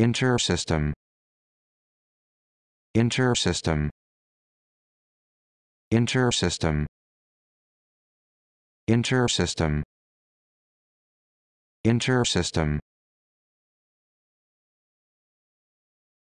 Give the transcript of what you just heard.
Intersystem Intersystem Intersystem Intersystem Intersystem